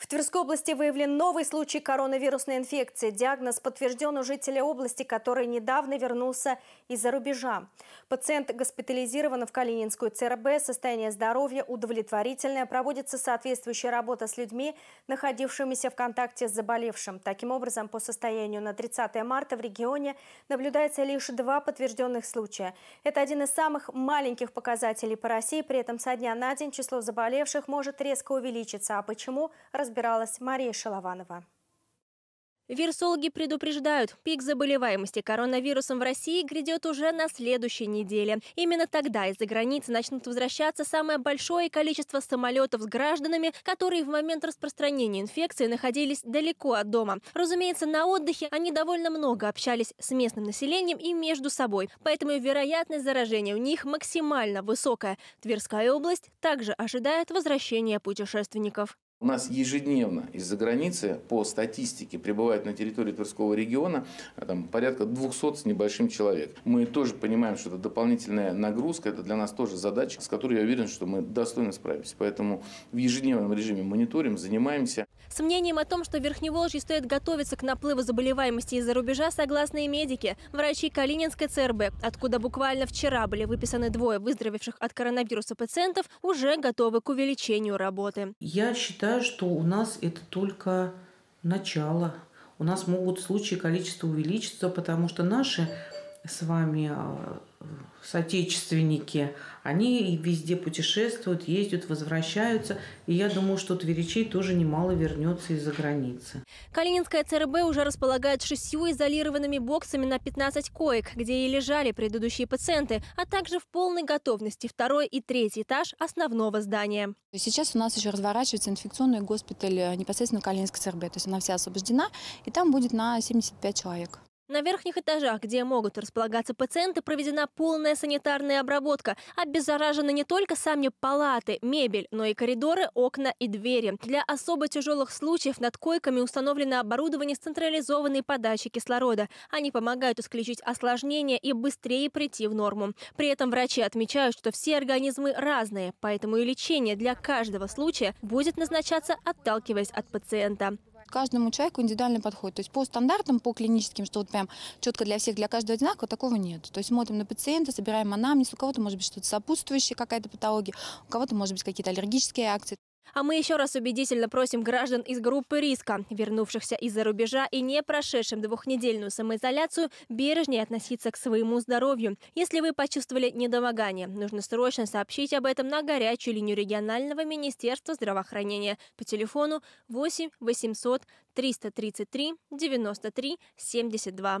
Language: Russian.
В Тверской области выявлен новый случай коронавирусной инфекции. Диагноз подтвержден у жителя области, который недавно вернулся из-за рубежа. Пациент госпитализирован в Калининскую ЦРБ. Состояние здоровья удовлетворительное. Проводится соответствующая работа с людьми, находившимися в контакте с заболевшим. Таким образом, по состоянию на 30 марта в регионе наблюдается лишь два подтвержденных случая. Это один из самых маленьких показателей по России. При этом со дня на день число заболевших может резко увеличиться. А почему? Разбираемся разбиралась Мария Шалованова. Вирусологи предупреждают, пик заболеваемости коронавирусом в России грядет уже на следующей неделе. Именно тогда из-за границы начнут возвращаться самое большое количество самолетов с гражданами, которые в момент распространения инфекции находились далеко от дома. Разумеется, на отдыхе они довольно много общались с местным населением и между собой, поэтому вероятность заражения у них максимально высокая. Тверская область также ожидает возвращения путешественников. У нас ежедневно из-за границы по статистике прибывает на территории Тверского региона а, там, порядка 200 с небольшим человек. Мы тоже понимаем, что это дополнительная нагрузка, это для нас тоже задача, с которой я уверен, что мы достойно справимся. Поэтому в ежедневном режиме мониторим, занимаемся. С мнением о том, что в Верхневолжье стоит готовиться к наплыву заболеваемости из-за рубежа, согласны и медики, врачи Калининской ЦРБ, откуда буквально вчера были выписаны двое выздоровевших от коронавируса пациентов, уже готовы к увеличению работы. Я считаю, считаю, что у нас это только начало. У нас могут случаи количество увеличиться, потому что наши с вами а, соотечественники, они везде путешествуют, ездят, возвращаются. И я думаю, что тверичей тоже немало вернется из-за границы. Калининская ЦРБ уже располагает шестью изолированными боксами на 15 коек, где и лежали предыдущие пациенты, а также в полной готовности второй и третий этаж основного здания. Сейчас у нас еще разворачивается инфекционный госпиталь э, непосредственно Калининской ЦРБ. То есть она вся освобождена, и там будет на 75 человек. На верхних этажах, где могут располагаться пациенты, проведена полная санитарная обработка. Обеззаражены не только сами палаты, мебель, но и коридоры, окна и двери. Для особо тяжелых случаев над койками установлено оборудование с централизованной подачей кислорода. Они помогают исключить осложнения и быстрее прийти в норму. При этом врачи отмечают, что все организмы разные, поэтому и лечение для каждого случая будет назначаться, отталкиваясь от пациента каждому человеку индивидуальный подход. То есть по стандартам, по клиническим, что вот прям четко для всех, для каждого одинаково, такого нет. То есть смотрим на пациента, собираем анамнез, у кого-то может быть что-то сопутствующее, какая-то патология, у кого-то может быть какие-то аллергические реакции. А мы еще раз убедительно просим граждан из группы риска, вернувшихся из-за рубежа и не прошедшим двухнедельную самоизоляцию, бережнее относиться к своему здоровью. Если вы почувствовали недомогание, нужно срочно сообщить об этом на горячую линию регионального министерства здравоохранения по телефону 8 800 333 93 72.